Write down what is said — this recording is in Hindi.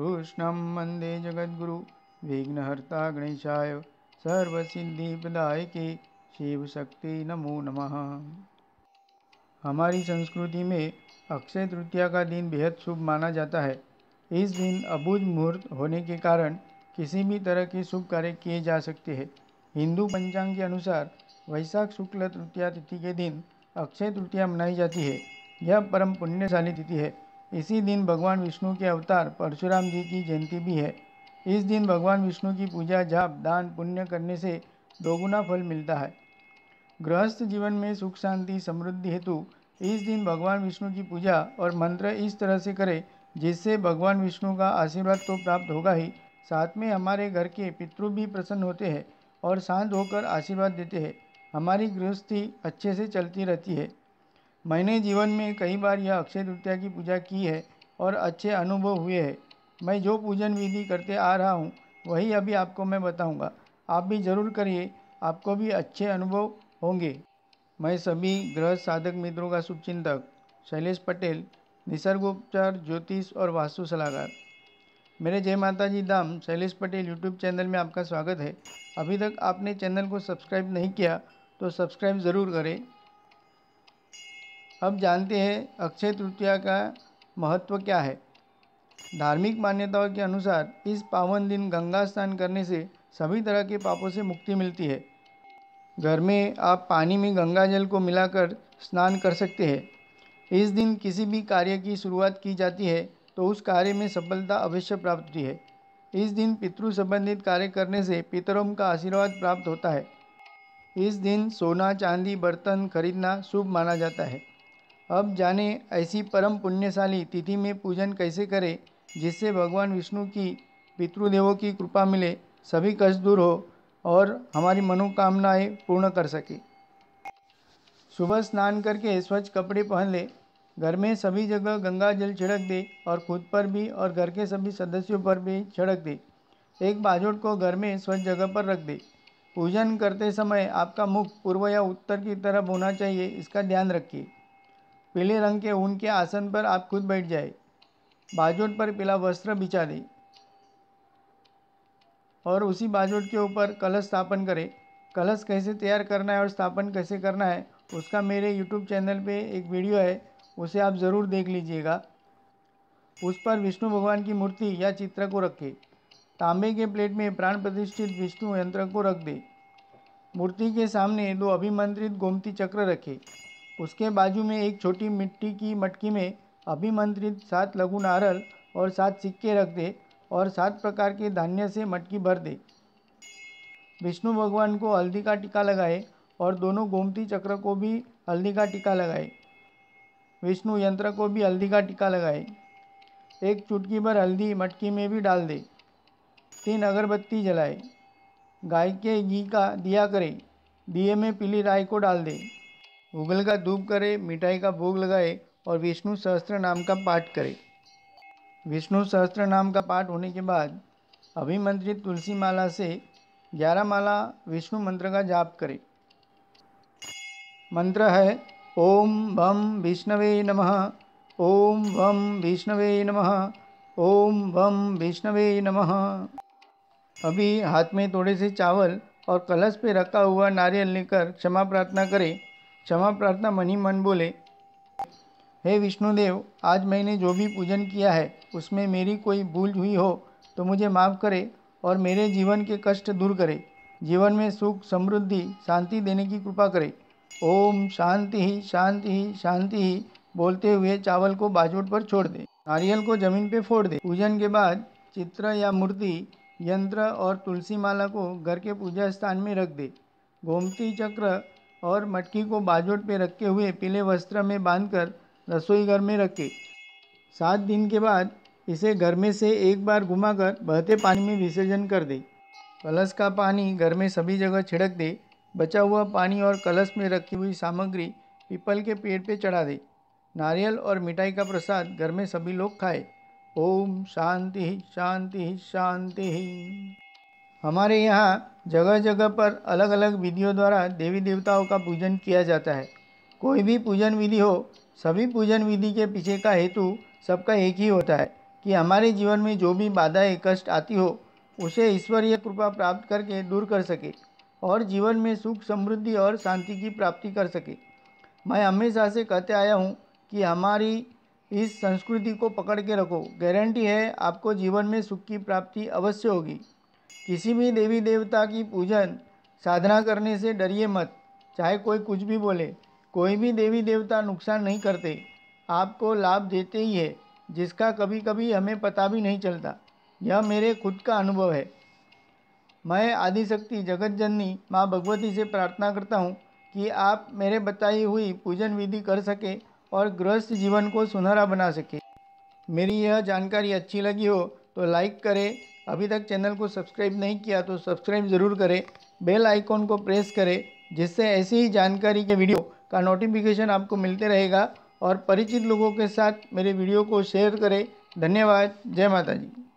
कृष्णं वन्दे जगद्गुरु विघ्नहर्ता गणेशाय सर्वसिद्धिप्रदायके शिव शक्ति नमो नमः हमारी संस्कृति में अक्षय तृतीया का दिन बेहद शुभ माना जाता है इस दिन अबूझ मुहूर्त होने के कारण किसी भी तरह के शुभ कार्य किए जा सकते हैं हिंदू पंचांग के अनुसार वैशाख शुक्ल तृतीया तिथि के दिन अक्षय तृतीया मनाई जाती है यह परम पुण्यशाली तिथि है इसी दिन भगवान विष्णु के अवतार परशुराम जी की जयंती भी है इस दिन भगवान विष्णु की पूजा जाप दान पुण्य करने से दोगुना फल मिलता है गृहस्थ जीवन में सुख शांति समृद्धि हेतु इस दिन भगवान विष्णु की पूजा और मंत्र इस तरह से करें जिससे भगवान विष्णु का आशीर्वाद तो प्राप्त होगा ही साथ में हमारे घर के पितृ भी प्रसन्न होते हैं और शांत होकर आशीर्वाद देते हैं हमारी गृहस्थी अच्छे से चलती रहती है मैंने जीवन में कई बार यह अक्षय तृतीया की पूजा की है और अच्छे अनुभव हुए हैं मैं जो पूजन विधि करते आ रहा हूँ वही अभी आपको मैं बताऊँगा आप भी ज़रूर करिए आपको भी अच्छे अनुभव होंगे मैं सभी ग्रह साधक मित्रों का शुभचिंतक शैलेश पटेल निसर्गोपचार ज्योतिष और वास्तु सलाहकार मेरे जय माता जी दाम शैलेश पटेल यूट्यूब चैनल में आपका स्वागत है अभी तक आपने चैनल को सब्सक्राइब नहीं किया तो सब्सक्राइब ज़रूर करें अब जानते हैं अक्षय तृतीया का महत्व क्या है धार्मिक मान्यताओं के अनुसार इस पावन दिन गंगा स्नान करने से सभी तरह के पापों से मुक्ति मिलती है घर में आप पानी में गंगा जल को मिलाकर स्नान कर सकते हैं इस दिन किसी भी कार्य की शुरुआत की जाती है तो उस कार्य में सफलता अवश्य प्राप्त होती है इस दिन पितृ संबंधित कार्य करने से पितरों का आशीर्वाद प्राप्त होता है इस दिन सोना चांदी बर्तन खरीदना शुभ माना जाता है अब जाने ऐसी परम पुण्यशाली तिथि में पूजन कैसे करें जिससे भगवान विष्णु की पितृदेवों की कृपा मिले सभी कष्ट दूर हो और हमारी मनोकामनाएं पूर्ण कर सके सुबह स्नान करके स्वच्छ कपड़े पहन ले घर में सभी जगह गंगा जल छिड़क दे और खुद पर भी और घर के सभी सदस्यों पर भी छिड़क दे एक बाजोट को घर में स्वच्छ जगह पर रख दे पूजन करते समय आपका मुख पूर्व या उत्तर की तरफ होना चाहिए इसका ध्यान रखिए पीले रंग के ऊन के आसन पर आप खुद बैठ जाए बाजोट पर पीला वस्त्र बिछा दें और उसी बाजोट के ऊपर कलश स्थापन करें कलश कैसे तैयार करना है और स्थापन कैसे करना है उसका मेरे यूट्यूब चैनल पे एक वीडियो है उसे आप ज़रूर देख लीजिएगा उस पर विष्णु भगवान की मूर्ति या चित्र को रखें तांबे के प्लेट में प्राण प्रतिष्ठित विष्णु यंत्र को रख दें मूर्ति के सामने दो अभिमंत्रित गोमती चक्र रखें उसके बाजू में एक छोटी मिट्टी की मटकी में अभिमंत्रित सात लघु नारल और सात सिक्के रख दे और सात प्रकार के धान्य से मटकी भर दे विष्णु भगवान को हल्दी का टीका लगाए और दोनों गोमती चक्र को भी हल्दी का टीका लगाए विष्णु यंत्र को भी हल्दी का टीका लगाए एक चुटकी भर हल्दी मटकी में भी डाल दे तीन अगरबत्ती जलाए गाय के घी का दिया करें दिए में पीली राय को डाल दे उगल का धूप करे मिठाई का भोग लगाए और विष्णु सहस्त्र नाम का पाठ करे विष्णु सहस्त्र नाम का पाठ होने के बाद अभिमंत्रित तुलसी माला से ग्यारह माला विष्णु मंत्र का जाप करें मंत्र है ओम बम विष्णवे नमः ओम वम विष्णवे नमः ओम बम विष्णवे नमः अभी हाथ में थोड़े से चावल और कलश पे रखा हुआ नारियल लेकर क्षमा प्रार्थना करें क्षमा प्रार्थना मन ही मन बोले हे विष्णुदेव आज मैंने जो भी पूजन किया है उसमें मेरी कोई भूल हुई हो तो मुझे माफ़ करे और मेरे जीवन के कष्ट दूर करे जीवन में सुख समृद्धि शांति देने की कृपा करे ओम शांति ही शांति ही शांति ही बोलते हुए चावल को बाजवट पर छोड़ दे नारियल को जमीन पर फोड़ दे पूजन के बाद चित्र या मूर्ति यंत्र और तुलसी माला को घर के पूजा स्थान में रख दे गोमती चक्र और मटकी को बाजोट पे रखे हुए पीले वस्त्र में बांधकर रसोई घर में रखे सात दिन के बाद इसे घर में से एक बार घुमाकर बहते पानी में विसर्जन कर दे कलश का पानी घर में सभी जगह छिड़क दे बचा हुआ पानी और कलश में रखी हुई सामग्री पीपल के पेड़ पे चढ़ा दे नारियल और मिठाई का प्रसाद घर में सभी लोग खाए ओम शांति शांति शांति हमारे यहाँ जगह जगह पर अलग अलग विधियों द्वारा देवी देवताओं का पूजन किया जाता है कोई भी पूजन विधि हो सभी पूजन विधि के पीछे का हेतु सबका एक ही होता है कि हमारे जीवन में जो भी बाधाएं कष्ट आती हो उसे ईश्वरीय कृपा प्राप्त करके दूर कर सके और जीवन में सुख समृद्धि और शांति की प्राप्ति कर सके मैं हमेशा से कहते आया हूँ कि हमारी इस संस्कृति को पकड़ के रखो गारंटी है आपको जीवन में सुख की प्राप्ति अवश्य होगी किसी भी देवी देवता की पूजन साधना करने से डरिए मत चाहे कोई कुछ भी बोले कोई भी देवी देवता नुकसान नहीं करते आपको लाभ देते ही है जिसका कभी कभी हमें पता भी नहीं चलता यह मेरे खुद का अनुभव है मैं आदिशक्ति जगत जननी माँ भगवती से प्रार्थना करता हूँ कि आप मेरे बताई हुई पूजन विधि कर सके और गृहस्थ जीवन को सुनहरा बना सके मेरी यह जानकारी अच्छी लगी हो तो लाइक करें अभी तक चैनल को सब्सक्राइब नहीं किया तो सब्सक्राइब ज़रूर करें बेल आइकॉन को प्रेस करें जिससे ऐसी ही जानकारी के वीडियो का नोटिफिकेशन आपको मिलते रहेगा और परिचित लोगों के साथ मेरे वीडियो को शेयर करें धन्यवाद जय माता जी